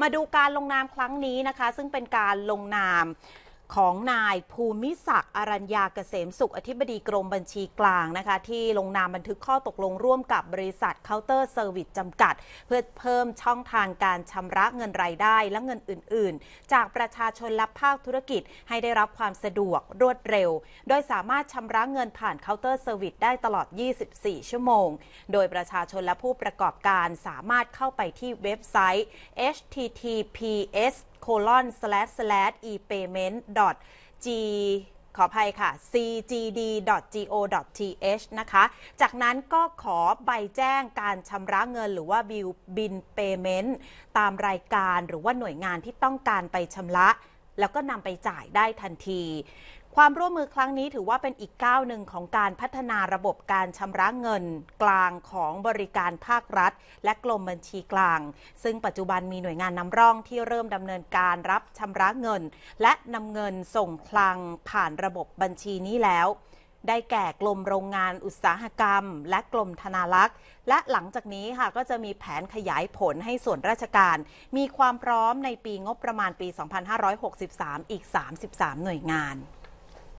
มาดูการลงนามครั้งนี้นะคะ ซึ่งเป็นการลงนามของนายภูมิศักดิ์อรัญญาเกษมสุขอธิบดีกรมบัญชีกลางนะคะ ที่ลงนามบันทึกข้อตกลงร่วมกับบริษัทเคาน์เตอร์เซอร์วิสจำกัด เพื่อเพิ่มช่องทางการชำระเงินรายได้และเงินอื่น ๆ จากประชาชนและภาคธุรกิจให้ได้รับความสะดวกรวดเร็ว โดยสามารถชำระเงินผ่านเคาน์เตอร์เซอร์วิสได้ตลอด 24 ชั่วโมง โดยประชาชนและผู้ประกอบการสามารถเข้าไปที่เว็บไซต์ https colon slash slash epayment t g ขออภัยค่ะ cgd.go.th นะคะจากนั้นก็ขอใบแจ้งการชำระเงินหรือว่าบิลบินเปเมนต์ตามรายการหรือว่าหน่วยงานที่ต้องการไปชำระ แล้วก็นำไปจ่ายได้ทันทีความร่วมมือครั้งนี้ถือว่าเป็นอีกก้าว หนึ่งของการพัฒนาระบบการชำระเงินกลางของบริการภาครัฐ และกรมบัญชีกลาง ซึ่งปัจจุบันมีหน่วยงานนำร่องที่เริ่มดำเนินการรับชำระเงิน และนำเงินส่งคลังผ่านระบบบัญชีนี้แล้ว ได้แก่กลมโรงงานอุตสาหกรรม และกลมธนารักษ์ และหลังจากนี้ค่ะก็จะมีแผนขยายผลให้ส่วนราชการมีความพร้อมในปีงบประมาณปี 2563 อีก 33 หน่วยงาน